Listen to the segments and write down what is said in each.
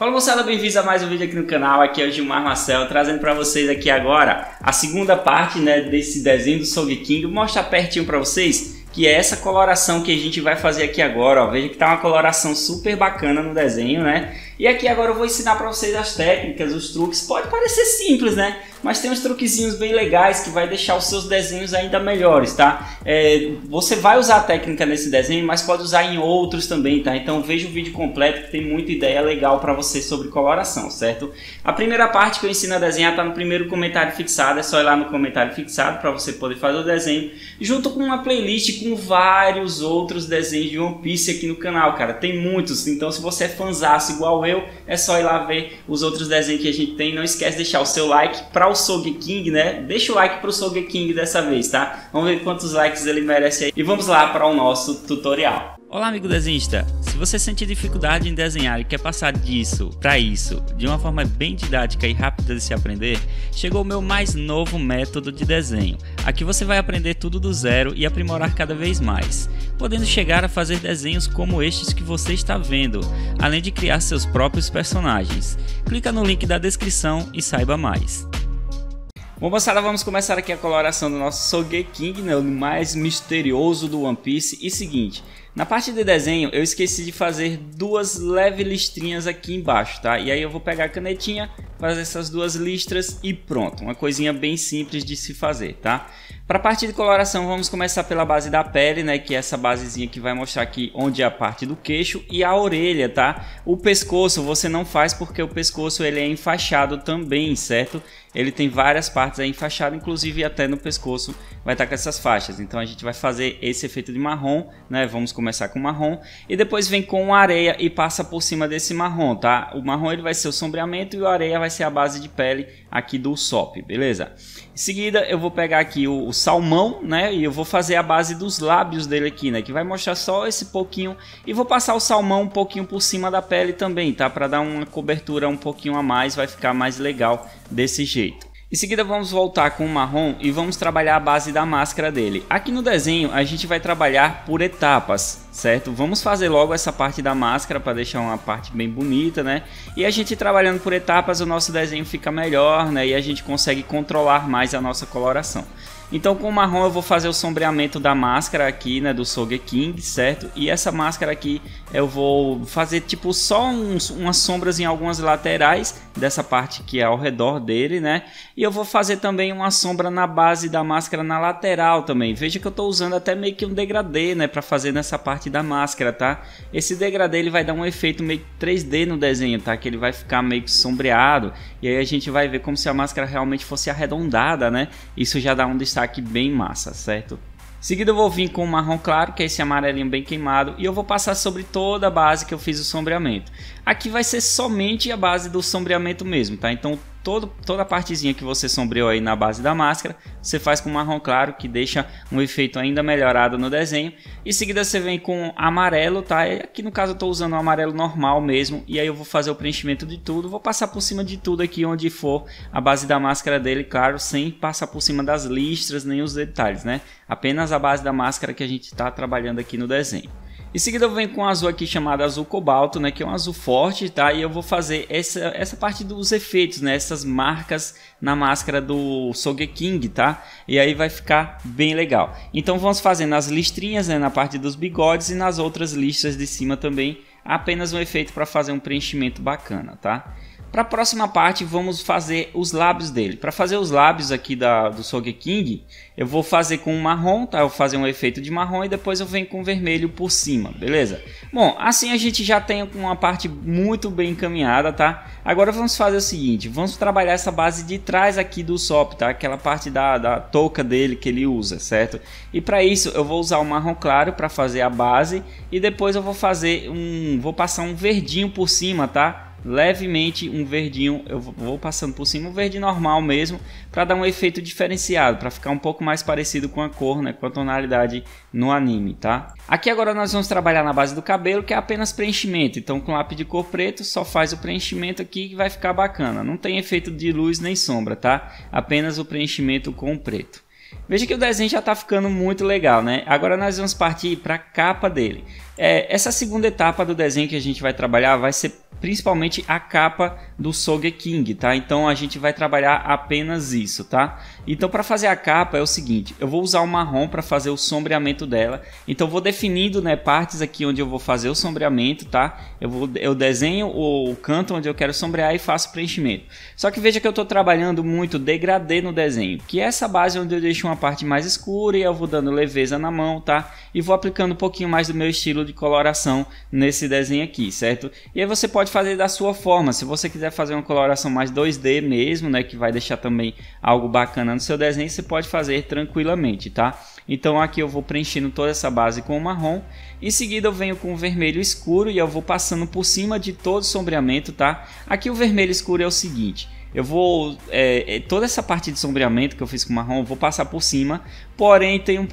Fala moçada, bem-vindos a mais um vídeo aqui no canal, aqui é o Gilmar Marcel, trazendo para vocês aqui agora a segunda parte né, desse desenho do Sogeking, vou mostrar pertinho para vocês que é essa coloração que a gente vai fazer aqui agora, ó. veja que tá uma coloração super bacana no desenho, né? E aqui agora eu vou ensinar para vocês as técnicas, os truques, pode parecer simples, né? mas tem uns truquezinhos bem legais que vai deixar os seus desenhos ainda melhores, tá? É, você vai usar a técnica nesse desenho, mas pode usar em outros também, tá? Então veja o vídeo completo que tem muita ideia legal para você sobre coloração, certo? A primeira parte que eu ensino a desenhar tá no primeiro comentário fixado, é só ir lá no comentário fixado para você poder fazer o desenho, junto com uma playlist com vários outros desenhos de One Piece aqui no canal, cara. Tem muitos, então se você é fanzaço igual eu, é só ir lá ver os outros desenhos que a gente tem. Não esquece de deixar o seu like para o Sogeking, né? Deixa o like pro Sogeking dessa vez, tá? Vamos ver quantos likes ele merece aí. E vamos lá para o nosso tutorial. Olá, amigo desenhista! Se você sente dificuldade em desenhar e quer passar disso para isso de uma forma bem didática e rápida de se aprender, chegou o meu mais novo método de desenho. Aqui você vai aprender tudo do zero e aprimorar cada vez mais, podendo chegar a fazer desenhos como estes que você está vendo, além de criar seus próprios personagens. Clica no link da descrição e saiba mais. Bom, moçada, vamos começar aqui a coloração do nosso Sogeking, né, o mais misterioso do One Piece. E seguinte, na parte de desenho eu esqueci de fazer duas leves listrinhas aqui embaixo, tá? E aí eu vou pegar a canetinha, fazer essas duas listras e pronto. Uma coisinha bem simples de se fazer, tá? Para a parte de coloração vamos começar pela base da pele, né? Que é essa basezinha que vai mostrar aqui onde é a parte do queixo e a orelha, tá? O pescoço você não faz porque o pescoço ele é enfaixado também, certo? ele tem várias partes aí enfaixadas, inclusive até no pescoço vai estar tá com essas faixas. Então a gente vai fazer esse efeito de marrom, né? Vamos começar com marrom e depois vem com areia e passa por cima desse marrom, tá? O marrom ele vai ser o sombreamento e o areia vai ser a base de pele aqui do SOP, beleza? Em seguida eu vou pegar aqui o, o salmão, né? E eu vou fazer a base dos lábios dele aqui, né? Que vai mostrar só esse pouquinho e vou passar o salmão um pouquinho por cima da pele também, tá? Para dar uma cobertura um pouquinho a mais, vai ficar mais legal desse jeito. Em seguida vamos voltar com o marrom e vamos trabalhar a base da máscara dele. Aqui no desenho a gente vai trabalhar por etapas, certo? Vamos fazer logo essa parte da máscara para deixar uma parte bem bonita, né? E a gente trabalhando por etapas o nosso desenho fica melhor, né? E a gente consegue controlar mais a nossa coloração. Então com o marrom eu vou fazer o sombreamento da máscara aqui, né, do Sogeking, certo? E essa máscara aqui eu vou fazer tipo só uns, umas sombras em algumas laterais dessa parte que é ao redor dele, né? E eu vou fazer também uma sombra na base da máscara na lateral também. Veja que eu tô usando até meio que um degradê, né, para fazer nessa parte da máscara, tá? Esse degradê ele vai dar um efeito meio 3D no desenho, tá? Que ele vai ficar meio que sombreado. E aí a gente vai ver como se a máscara realmente fosse arredondada, né? Isso já dá um destaque aqui bem massa, certo? Seguido eu vou vir com o marrom claro, que é esse amarelinho bem queimado, e eu vou passar sobre toda a base que eu fiz o sombreamento. Aqui vai ser somente a base do sombreamento mesmo, tá? Então Todo, toda a partezinha que você sombreou aí na base da máscara, você faz com marrom claro, que deixa um efeito ainda melhorado no desenho. Em seguida você vem com amarelo, tá? Aqui no caso eu estou usando o amarelo normal mesmo, e aí eu vou fazer o preenchimento de tudo, vou passar por cima de tudo aqui onde for a base da máscara dele, claro, sem passar por cima das listras nem os detalhes, né? Apenas a base da máscara que a gente está trabalhando aqui no desenho. Em seguida eu venho com um azul aqui chamado azul cobalto, né, que é um azul forte, tá? E eu vou fazer essa, essa parte dos efeitos, né, essas marcas na máscara do Sogeking, tá? E aí vai ficar bem legal. Então vamos fazendo as listrinhas, né, na parte dos bigodes e nas outras listras de cima também, apenas um efeito para fazer um preenchimento bacana, tá? Para a próxima parte, vamos fazer os lábios dele. Para fazer os lábios aqui da, do Sogeking, eu vou fazer com marrom, tá? Eu vou fazer um efeito de marrom e depois eu venho com vermelho por cima, beleza? Bom, assim a gente já tem uma parte muito bem encaminhada, tá? Agora vamos fazer o seguinte, vamos trabalhar essa base de trás aqui do Sop, tá? Aquela parte da, da touca dele que ele usa, certo? E para isso eu vou usar o marrom claro para fazer a base e depois eu vou fazer um... vou passar um verdinho por cima, Tá? levemente um verdinho, eu vou passando por cima, um verde normal mesmo, para dar um efeito diferenciado, para ficar um pouco mais parecido com a cor, né, com a tonalidade no anime, tá? Aqui agora nós vamos trabalhar na base do cabelo, que é apenas preenchimento, então com lápis de cor preto, só faz o preenchimento aqui que vai ficar bacana, não tem efeito de luz nem sombra, tá? Apenas o preenchimento com o preto. Veja que o desenho já está ficando muito legal, né? Agora nós vamos partir para a capa dele. É, essa segunda etapa do desenho que a gente vai trabalhar vai ser principalmente a capa do King, tá? Então a gente vai trabalhar apenas isso, tá? Então para fazer a capa é o seguinte, eu vou usar o marrom para fazer o sombreamento dela. Então vou definindo, né, partes aqui onde eu vou fazer o sombreamento, tá? Eu vou eu desenho o canto onde eu quero sombrear e faço preenchimento. Só que veja que eu estou trabalhando muito degradê no desenho, que é essa base onde eu deixo uma parte mais escura e eu vou dando leveza na mão, tá? E vou aplicando um pouquinho mais do meu estilo de coloração nesse desenho aqui, certo? E aí você pode fazer da sua forma, se você quiser fazer uma coloração mais 2D mesmo, né? Que vai deixar também algo bacana no seu desenho, você pode fazer tranquilamente, tá? Então aqui eu vou preenchendo toda essa base com o marrom. Em seguida eu venho com o vermelho escuro e eu vou passando por cima de todo o sombreamento, tá? Aqui o vermelho escuro é o seguinte eu vou. É, é, toda essa parte de sombreamento que eu fiz com o marrom, eu vou passar por cima. Porém, tem um,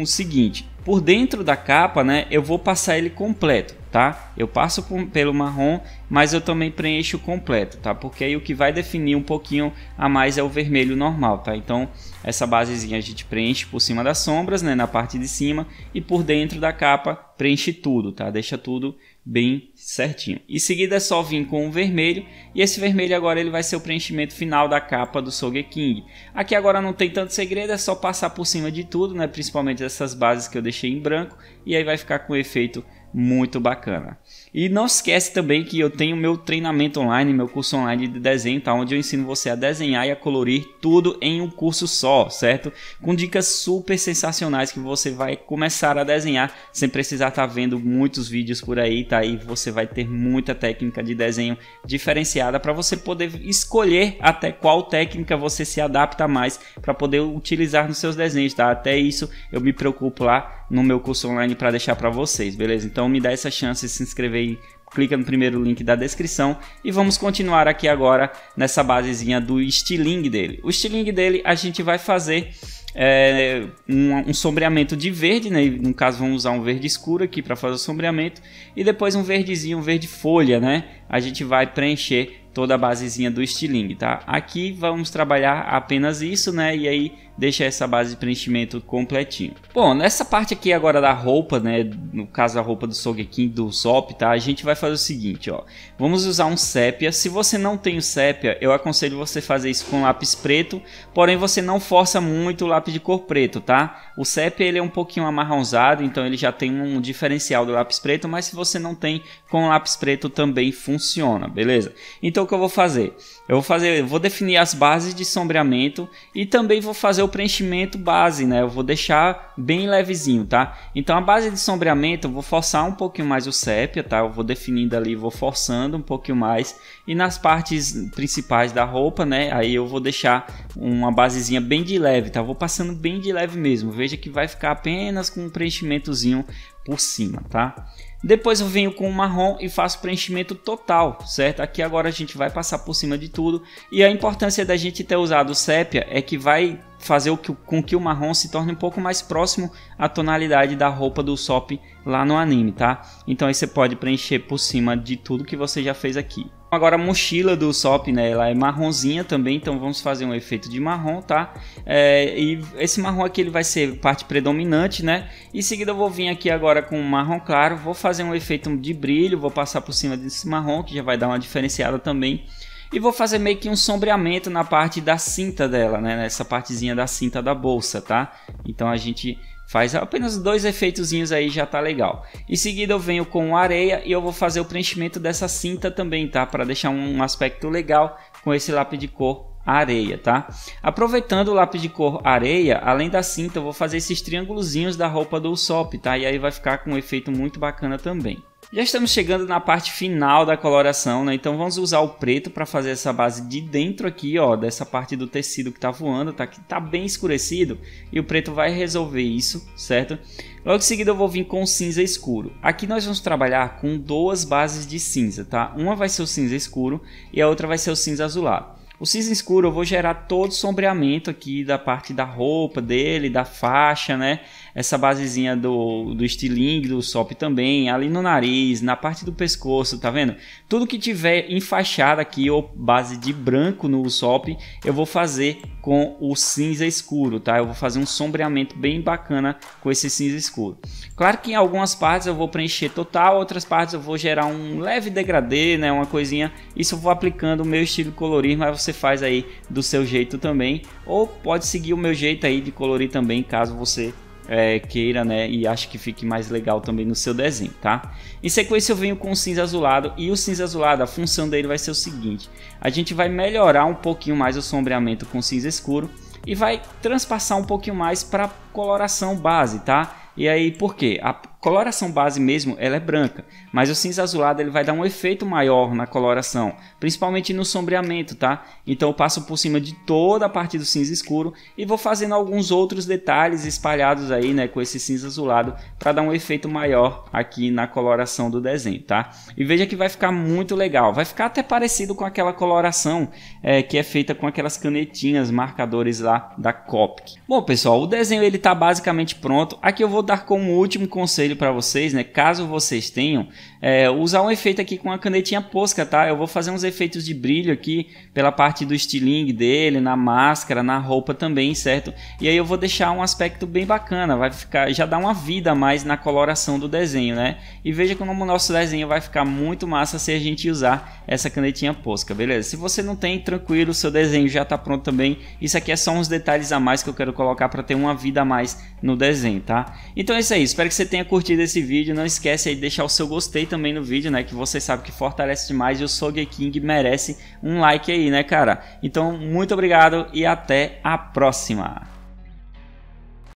um seguinte: por dentro da capa, né, eu vou passar ele completo, tá? Eu passo com, pelo marrom, mas eu também preencho completo, tá? Porque aí o que vai definir um pouquinho a mais é o vermelho normal, tá? Então, essa basezinha a gente preenche por cima das sombras, né, na parte de cima, e por dentro da capa preenche tudo, tá? Deixa tudo bem certinho. Em seguida é só vir com o vermelho e esse vermelho agora ele vai ser o preenchimento final da capa do King. Aqui agora não tem tanto segredo, é só passar por cima de tudo, né? Principalmente essas bases que eu deixei em branco e aí vai ficar com um efeito muito bacana. E não esquece também que eu tenho meu treinamento online, meu curso online de desenho, tá? onde eu ensino você a desenhar e a colorir tudo em um curso só, certo? Com dicas super sensacionais que você vai começar a desenhar sem precisar estar tá vendo muitos vídeos por aí, tá? E você vai ter muita técnica de desenho diferenciada para você poder escolher até qual técnica você se adapta mais para poder utilizar nos seus desenhos, tá? Até isso eu me preocupo lá no meu curso online para deixar para vocês, beleza? Então me dá essa chance de se inscrever Play, clica no primeiro link da descrição e vamos continuar aqui agora nessa basezinha do styling dele. O styling dele a gente vai fazer é, um, um, sombreamento de verde, né? no caso vamos usar um verde escuro aqui para fazer o sombreamento e depois um verdezinho, um verde folha, né? A gente vai preencher toda a basezinha do styling, tá? Aqui vamos trabalhar apenas isso, né? E aí deixa essa base de preenchimento completinho. Bom, nessa parte aqui agora da roupa, né, no caso a roupa do Sogekin, do Sop, tá, a gente vai fazer o seguinte, ó, vamos usar um sépia, se você não tem o sépia, eu aconselho você fazer isso com lápis preto, porém você não força muito o lápis de cor preto, tá, o sépia ele é um pouquinho amarronzado, então ele já tem um diferencial do lápis preto, mas se você não tem, com lápis preto também funciona, beleza? Então o que eu vou fazer? Eu vou fazer, eu vou definir as bases de sombreamento e também vou fazer o preenchimento base, né? Eu vou deixar bem levezinho, tá? Então a base de sombreamento eu vou forçar um pouquinho mais o sépia, tá? Eu vou definindo ali, vou forçando um pouquinho mais. E nas partes principais da roupa, né? Aí eu vou deixar uma basezinha bem de leve, tá? Eu vou passando bem de leve mesmo. Veja que vai ficar apenas com um preenchimentozinho por cima, tá? Depois eu venho com o marrom e faço preenchimento total, certo? Aqui agora a gente vai passar por cima de tudo. E a importância da gente ter usado o sépia é que vai fazer com que o marrom se torne um pouco mais próximo à tonalidade da roupa do Sop lá no anime, tá? Então aí você pode preencher por cima de tudo que você já fez aqui. Agora a mochila do Sop, né, ela é marronzinha também, então vamos fazer um efeito de marrom, tá? É, e esse marrom aqui ele vai ser parte predominante, né? Em seguida eu vou vir aqui agora com um marrom claro, vou fazer um efeito de brilho, vou passar por cima desse marrom, que já vai dar uma diferenciada também. E vou fazer meio que um sombreamento na parte da cinta dela, né? Nessa partezinha da cinta da bolsa, tá? Então a gente Faz apenas dois efeitozinhos aí já tá legal. Em seguida eu venho com areia e eu vou fazer o preenchimento dessa cinta também, tá? Para deixar um aspecto legal com esse lápis de cor areia, tá? Aproveitando o lápis de cor areia, além da cinta, eu vou fazer esses triângulozinhos da roupa do Usopp, tá? E aí vai ficar com um efeito muito bacana também. Já estamos chegando na parte final da coloração, né? Então vamos usar o preto para fazer essa base de dentro aqui, ó, dessa parte do tecido que tá voando, tá que tá bem escurecido, e o preto vai resolver isso, certo? Logo em seguida eu vou vir com cinza escuro. Aqui nós vamos trabalhar com duas bases de cinza, tá? Uma vai ser o cinza escuro e a outra vai ser o cinza azulado. O cinza escuro eu vou gerar todo o sombreamento aqui da parte da roupa dele, da faixa, né? essa basezinha do, do estilingue, do SOP também, ali no nariz, na parte do pescoço, tá vendo? Tudo que tiver enfaixado aqui ou base de branco no SOP, eu vou fazer com o cinza escuro, tá? Eu vou fazer um sombreamento bem bacana com esse cinza escuro. Claro que em algumas partes eu vou preencher total, outras partes eu vou gerar um leve degradê, né? Uma coisinha. Isso eu vou aplicando o meu estilo de colorir, mas você faz aí do seu jeito também. Ou pode seguir o meu jeito aí de colorir também, caso você é, queira, né? E acho que fique mais legal também no seu desenho, tá? Em sequência eu venho com o cinza azulado e o cinza azulado, a função dele vai ser o seguinte. A gente vai melhorar um pouquinho mais o sombreamento com cinza escuro e vai transpassar um pouquinho mais para coloração base, tá? E aí, por quê? A, coloração base mesmo, ela é branca, mas o cinza azulado ele vai dar um efeito maior na coloração, principalmente no sombreamento, tá? Então eu passo por cima de toda a parte do cinza escuro e vou fazendo alguns outros detalhes espalhados aí, né, com esse cinza azulado para dar um efeito maior aqui na coloração do desenho, tá? E veja que vai ficar muito legal, vai ficar até parecido com aquela coloração é, que é feita com aquelas canetinhas, marcadores lá da Copic. Bom, pessoal, o desenho ele tá basicamente pronto. Aqui eu vou dar como último conselho para vocês, né? Caso vocês tenham, é, usar um efeito aqui com a canetinha posca, tá? Eu vou fazer uns efeitos de brilho aqui pela parte do styling dele, na máscara, na roupa também, certo? E aí eu vou deixar um aspecto bem bacana, vai ficar, já dá uma vida a mais na coloração do desenho, né? E veja como o nosso desenho vai ficar muito massa se a gente usar essa canetinha posca, beleza? Se você não tem, tranquilo, seu desenho já tá pronto também. Isso aqui é só uns detalhes a mais que eu quero colocar para ter uma vida a mais no desenho, tá? Então é isso aí, espero que você tenha curtido curtido esse vídeo, não esquece aí de deixar o seu gostei também no vídeo, né? Que você sabe que fortalece demais e o King merece um like aí, né, cara? Então, muito obrigado e até a próxima!